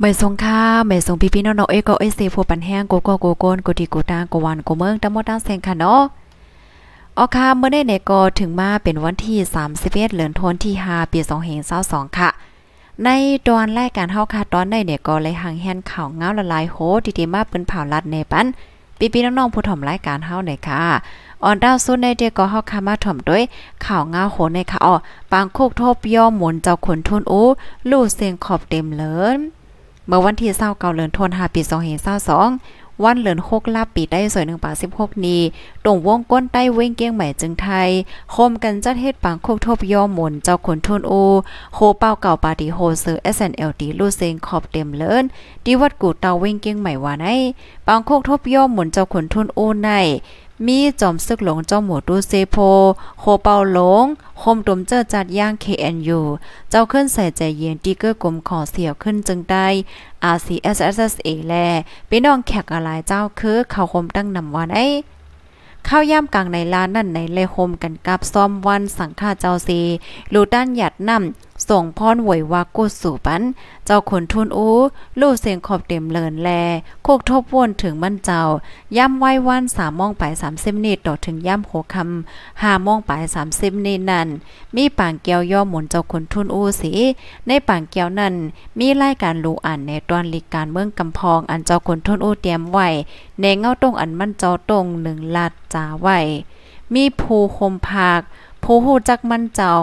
เม่ทรงค่ะเม่ทรงพี่พี่น้องๆเอ้ก็เอ้เสพปันแห้งโกโกโกโกนโกดีโกตางโกวันโกเมืองตั้มดตั้งแสงค่ะเนาะออค่ะเมื่อได้เนี่ก็ถึงมาเป็นวันที่31เดือนธันวาคมที่5ปี2522ค่ะ ในตอนรกการเฮาค่ะตอนในเนี่ยก็เลยหังแฮนข่าวเงาละลายโหดีๆมาเปิ้นเผาลัดในปันพี่พี่น้องๆผู้ถ่อมรายการเฮาเน่ยค่ะออนดาวสุดในเดียก็เฮาค่ะมาถ่อมด้วยข่าวเงาโหในค่ะอ๋อปางโคกทบย่อมหมุนเจ้าขนทุนอู้ลู่เสียงขอบเต็มเลินเมื่อวันที่เศร้าเก่าเลือนทนหาปีสองเหตุเศร้าสองวันเหลือนโคกลาบปีได้สวยหนึ่งป่าสิบหกนีตรงวงก้นใต้เว้งเกี้ยงใหม่จึงไทย โคมกันจัดเฮ็ดปังโคกทบย่อหมุนเจ้าขนทุนโอโคเป้าเก่าปาดีโฮเซอร์เอสแอนเอลดีลูเซงขอบเต็มเลินดีวัดกูเตาเว้งเกี้ยงใหม่วานไอปังโคกทบย่อหมุนเจ้าขนทุนโอในมีจอมซึกหลงเจ้าหมูดูเซโพ โคเปาหลงโคมดมเจอจัดย่าง KNU เจ้าขึ้นใส่ใจเย็นตีเกอร์กลมขอเสียวขึ้นจึงได้ RCSSA แลพี่น้องแขกอะไรเจ้าคือ เขาคมตั้งนำวันไอข้าวย่ำกลางในร้านนั่นในเลโฮมกันกับซ้อมวันสังฆาเจ้าซีลูด้านหยัดน้ำส่งพรหวยวากุสุปัน เจ้าขนทุนอู้ ลู่เสียงขอบเต็มเลินแลโคกทบวนถึงมั่นเจ้า ย่ำไหววันสามมองไปสามสิบนิดต่อถึงย่ำโหคำห้ามองไปสามสิบนิดนั่นมีป่างเกียวย่อหมุนเจ้าขนทุนอู้สี ในป่างเกียวนั้นมีรายการลู่อ่านในตอนลิการเมืองกำพองอันเจ้าขนทุนอู้เตรียมไว้ในเงาตรงอันมั่นเจ้าตรงหนึ่งลาดจ่าไว้มีภูคมภาคผู้หูจักมั่นเจ้า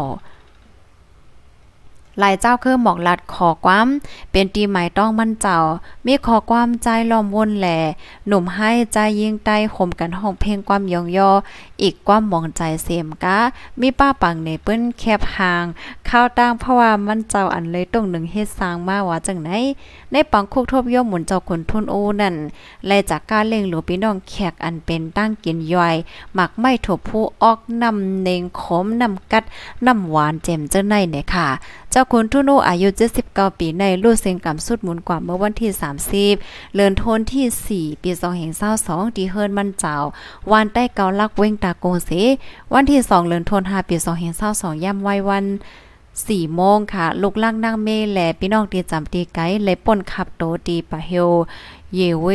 ลายเจ้าคือหมอกลัดขอความเป็นตีหมายต้องมั่นเจ้า มีขอความใจล้อมวนแหลหนุ่มให้ใจยิงใต้ห่มกันห้องเพลงความยองยอ อีกความมองใจเสียมกะ มีป้าปังในเปิ้นแคบห่างข้าวตั้งเพราะว่ามันเจ้าอันเลยตรงหนึ่งเฮ็ดสร้างมาว่าจังไหนในปังคุกทบย่อมหมุนเจ้าคนทุนโอนั่น แลจากการเล่งหลวงพี่น้องแขกอันเป็นตั้งกินย่อยหมักไม่ถบผู้ออกนำเนงขมนำกัดนำหวานเจ็มเจ้าในเนี่ยค่ะ เจ้าคนทุนโออายุ79ปีในลู่เสียงกำสุดหมุนกว่าเมื่อวันที่30เลือนทนที่4ปี2522ที่เฮิรนมันเจ้าวานใต้เกาลักเว้งตาโกเส วันที่2เลือนทน5ปี2522ย่ำไว้วันสี่โมงค่ะลูกล่างนั่งเมแลพี่น้องตีจำตีไกเลยป่นขับโตตีปะเฮลเยเว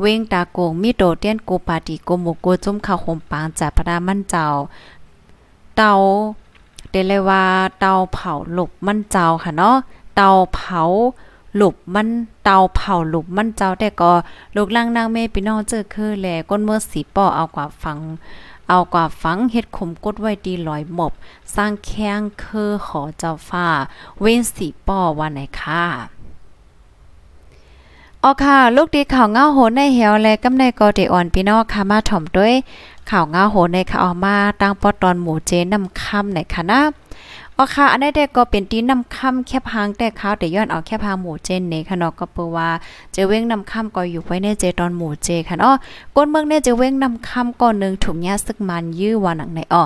เว้งตาโกงมีโตเตี้ยนโกปาติโกโมโกจุ่มข้าวหอมปังจากพระดามั่นเจ้า เตาเดลยว่า เตาเผาหลบมันเจ้าค่ะเนาะเตาเผา หลบมันเตาเผาหลบมันเจ้า แต่ก็ลูกล่างนั่งเม่พี่น้องเจอคือแลก้นเมื่อสีป่อเอากว่าฟังเอากว่าฟังเฮ็ดข่มกดไว้ดีลอยหมบ สร้างแข้งเคอขอเจ้าฟ้าเว้นสีป้อวันไหนค่ะอ๋อค่ะ ลูกดีข่าวเงาโหนในเหวและกำในกอเดอ่อนพี่น้องค่ะมาถ่อมด้วย ข่าวเงาโหนในข่าวมาตั้งปอตอนหมู่เจนำค่ำไหนค่ะนะอาค่ะ อันนี้แต่ก็เป็นตีนำค่ำแคบหางแต่ขาวแต่ย้อนเอาแคบหางหมูเจนเนค่ะเนาะก็เปว่าจะเว้งนำค่ำก็อยู่ไว้ในเจตอนหมูเจค่ะเนาะก้นเมืองเนี่ยจะเว้งนำค่ำก่อนหนึ่งถุงยาซึกมันยื้อวาหนังในอ๋อ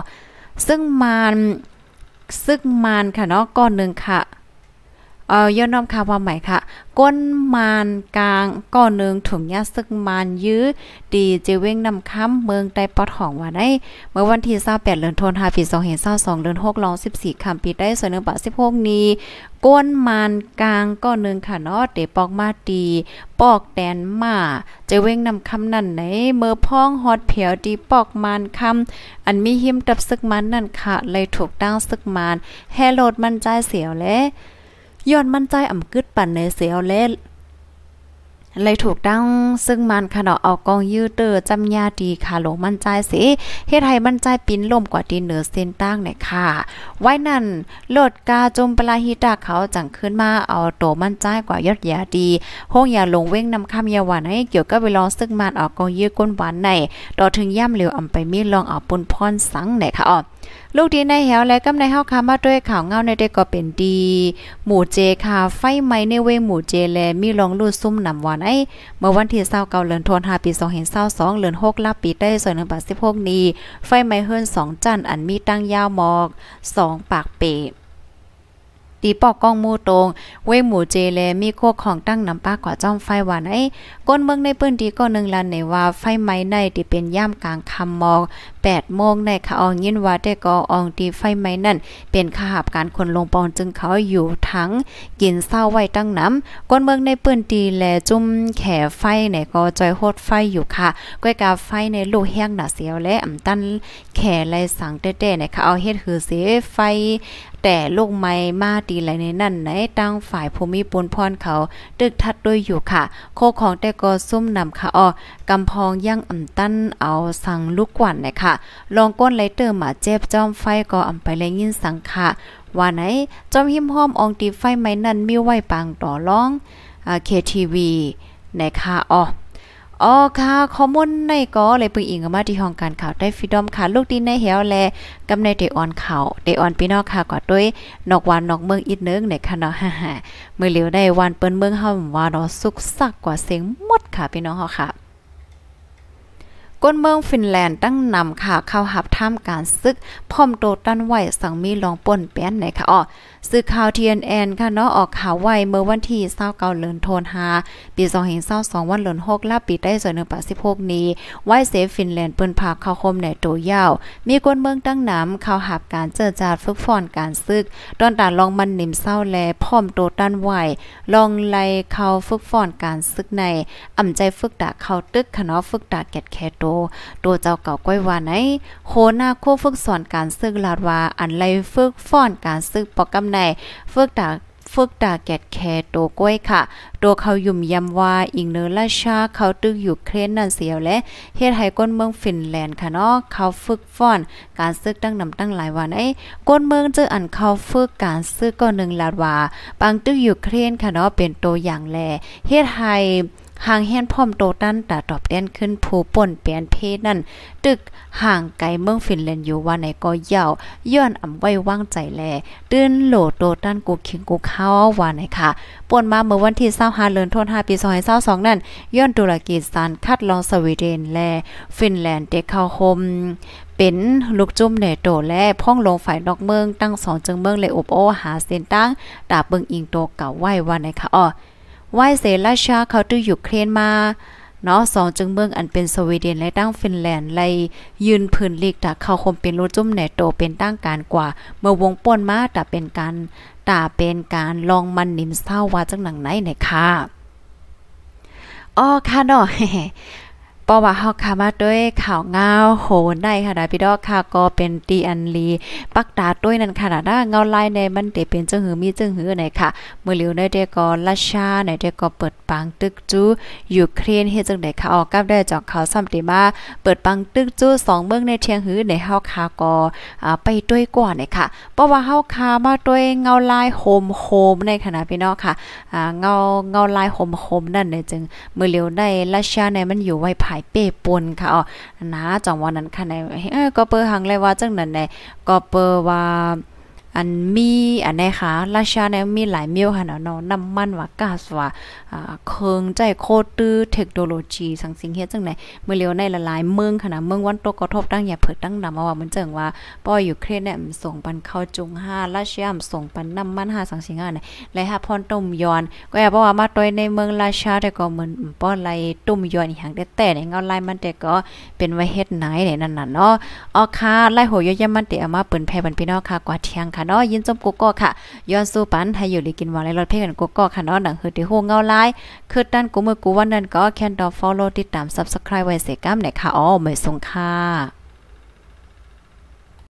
ซึ่งมันซึกมันค่ะเนาะก้อนหนึ่งค่ะเอ่อย้อนน้อมค่ควาใหม่ค่ะก้นมานกลางก้อนนึงถุงยาซึกมานยื้อดีเจเว้งนำค้ำเมืองใต้ปอดของว่าได้เมื่อวันที่28เดือนธันวาคมปี2522เดือน6ลอง14ค่ำปีได้ส่วนหนึ่งบะ16นี้ ก้นมานกลางก้อนนึงค่ะเนาะเดปอกมาดีปอกแดนมาจะเว้งนำคำนั่นไหน เมื่อพ้องฮอดเผียวดีปอกมานคำ อันมีหิมตับซึกมันนั่นค่ะ เลยถูกตั้งซึกมานแฮโลดมันใจเสียวและย้อนมั่นใจอ่ำกึดปั่นในเสียวเล่เลยถูกตั้งซึ่งมันขนาเอากองยืดเตอจำยาดีค่ะหลงมั่นใจสิเฮ็ดให้มั่นใจปิ้นลมกว่าดีเหนือเส้นตั้งเนี่ยค่ะ ไว้นั่นโลดกาจมปลาฮิตาเขาจังขึ้นมาเอาโตมั่นใจกว่ายอดยาดี ห้องอยาหลงเว้งนำคายาหวานให้เกี่ยวกับเวลาซึ่งมันออกกองยืดก้นหวานในต่อถึงย่ำเหลวอ่ำไปมีลองเอาปุนพรสังเนี่ยค่ะอ๋อลูกดีในแหวและก็ในห้าคามาด้วยข่าวเงาในเด็กก็เป็นดี หมู่เจค่ะไฟไหมในเวหมู่เจแล มีลองลูดซุ่มนำวันไอ้เมื่อวันที่เศร้าเกาเลือนทันหาปีสองเห็นเศร้าสองเลือนหกลับปีได้ส่วน116 นี้ ไฟไหมเฮิร์นสองจันอันมีตั้งยาวหมอกสองปากเปตีปอกกล้องมูตรงเว้หมูเจเลมีโคกของตั้งน้ำปลาก่อจ้องไฟหวานไอ้ก้นเมืองในปื้นดีก็หนึ่งลันในว่าไฟไหมในที่เป็นย่ามกลางคำมอง8โมงในคะอองยินว่าแต่กออองตีไฟไหม้นั่น เป็นขหาบการคนลงปอนจึงเขาอยู่ทั้งกินเศร้าไว้ตั้งน้ำก้นเมืองในปืนตีแลจุ่มแขไฟในก็จอยโหดไฟอยู่ค่ะ ก้อยกาไฟในลูกแห้งหนาเสียวและอำตันแขไรสังเต้ๆนะคะเอาเฮ็ดหือเสไฟ แต่ลูกไม้มาดีไรในนั่นไหนตั้งฝ่ายภูมิปุนพรเขาตึกทัดด้วยอยู่ค่ะ โคของแต่ก็ซุ่มนำค่ะออกำพองย่างอ่ำตั้นเอาสั่งลูกกวันนะคะลองก้นไลเตอร์มาเจ็บจอมไฟก็อำไปเลยยินสังขะว่าไหนจอมหิมห้อมอองตีไฟไม้นั่นมีไว้ปังต่อร้อง อ่าี t v นะคะอ๋ออ๋อค่ะข้อมูลในก็เลยปึงอิงมาที่ห้องการข่าวได้ฟรีดอมค่ะลูกดินในเหวแลกำในเดออนข่าวเดออนพี่น้องค่ะก็ด้วยนอกวันนอกเมืองอีกนึงในคณะเนาะฮ่าเมื่อเหลียวได้วันเปิ้นเมืองเฮาว่าเนาะสุขสักกว่าเสียงหมดค่ะพี่น้องเฮาค่ะก้นเมืองฟินแลนด์ตั้งนำค่ะเข้าหับท่ามการซึกพร้อมโตตันไหวสังมีลองป่นแป้นไหนค่ะอ๋อสื่อข่าวทีเอ็นอค่ะเนาะออกข่าวไวเมื่อวันที่เศร้าเก่าเลินโทนหาปีสองเห็นเศร้าสองวันเลินหกลาปีได้ส่วนหนึ่งปะสิบหกนี้ ไวเซฟฟินแลนด์ปืนผักข้าวคมในตัวยาว มีกวนเมืองตั้งน้ำข่าวหับการเจอจาดฝึกฝอนการซึกตอนตาลองมันนิ่มเศร้าแล พร้อมโตด้านไหวลองไล่เข้าฝึกฝอนการซึกในอ่ำใจฝึกดาเข้าตึกขนาะฝึกดาแกดแคโตโตเจ้าเก่าก้อยวานไหน โคหน้าโคฝึกสอนการซึกลาดว่าอันไล่ฝึกฝอนการซึกปอกกำเนในเฟือกตาฝึกตาแกดแคตัวก้วยค่ะ ตัวเขายุ่มยำว่าอิงเนอร์ราชา เขาตึกอยู่เครนนันเสียวและเฮ็ดให้ก้นเมืองฟินแลนด์ค่ะเนาะ เขาฝึกฟ้อน การซึกตั้งนำตั้งหลายวันไอ้ก้นเมืองเจออันเขาฝึกการซึกก็นึ่งลาดว่าบางตึกอยู่เครนค่ะเนาะเป็นตัวอย่างแลเฮ็ดให้ห่างแห่นพร้อมโตตั้นตาตอบแดนขึ้นผู้ป่นเปลี่ยนเพศนั่น ตึกห่างไกลเมืองฟินแลนด์อยู่ว่าในก็ยาวย้อนอ่ำไว้วางใจแลตื้นโหลโตตั้นกูคิงกูเข้าว่าในค่ะป่นมาเมื่อวันที่25เดือนธันวาคมปี2022นั่นย้อนตุรกีสานคัดลองสวีเดนและฟินแลนด์เดคเข้าคมเป็นลูกจุ่มในโตและพ่องลงฝ่ายนอกเมืองตั้งสองจึงเมืองเลยอบโอหาเส้นตั้งดาบเบิงอิงโตเก่าไหว้ว่าในค่ะอ้อวายเซราชาเขาตื้อยู่เครนมา เนาะสองจึงเมืองอันเป็นสวีเดนและตั้งฟินแลนด์ไลยืนพื้นลีกตาเขาคมเป็นรูจุ่มในโตเป็นตั้งการกว่า เมื่อวงป่นมาแต่เป็นการตาเป็นการลองมันนิ่มเศร้าว่าจังหนังไหนไหนค่ะ อ๋อ ค่ะเนาะเพราะว่าเฮาคา มาด้วยข่าวเงาโหนได้ค่ะนพี่ดอกค่ะก็เป็นตีอันลีปักตาด้วยนั่นค่ะนะเงาลายในมันเดเป็นเจ้าหือมีเจ้าหือไหนค่ะเมื่อเหลียวในเดก็ลาชาในเดก็เปิดปังตึกจู้ยูเครนเฮ็ดจังได๋ค่ะออกกับได้จอกข่าวซ้ำติมาเปิดปังตึกจู้ 2เมืองในเทียงหือในเฮาคาก็ไปด้วยกว่านี่ค่ะเพราะว่าเฮาคา มาด้วยเงาลายโฮมโฮมในขณะพี่น้องค่ะเงาเงาลายโฮมโฮมนั่นเนี่ยจึงเมื่อเหลียวได้ลาชาในมันอยู่ไว้ไผายเปปนค่ะอ๋อนะ จังวันนั้น ค่ะในเออก็เปอร์หังเลยว่า จังนั้นในก็เปอร์ว่าอันมีอันไหนคะราชาเนี่ยมีหลายเมียวค่ะเนาะน้ำมันว่าก๊าซว่าเครื่องใจโคตรตื้อเทคโนโลยีสังสิงเฮ็ดจังไหนเมื่อเร็วในละลายเมืองค่ะนะเมืองวันตกกระทบตั้งอย่าเผิดตั้งนมาว่ามันเจิงว่าป้ออยู่เครดเนี่ยส่งปันเข้าจุงาราชาส่งปันน้ำมันห้าสังสิงอ่เนี่ยและหาพนต่มยอน ก็อย่าบอกว่ามาตัวในเมืองราชาแต่ก็เหมือนป้อนไรตุ่มยอนอย่างแต่แต่ในเงาลายมันแต่ก็เป็นไว้เฮ็ดไหนเนี่ยนั่นน่ะเนาะอ๋อค่ะไล่โหยยะมันแต่เอามาเปิ้นแพ่บันพี่น้องค่ะกว่าเที่ยงค่ะเนาะยินจมกุกก็ค่ะ ย้อนสู้ปัน ให้อยู่ลีกินวาเในรถเพ่กันกุกก็ค่ะเนาะหนังหือที่โหเงาลายคือด้านกูมือกูวันนั้นก็แคนดอฟอลโล่ติดตาม Subscribe ไว้เสกัมไหนค่ะ อ๋อ ไม่สงค่ะ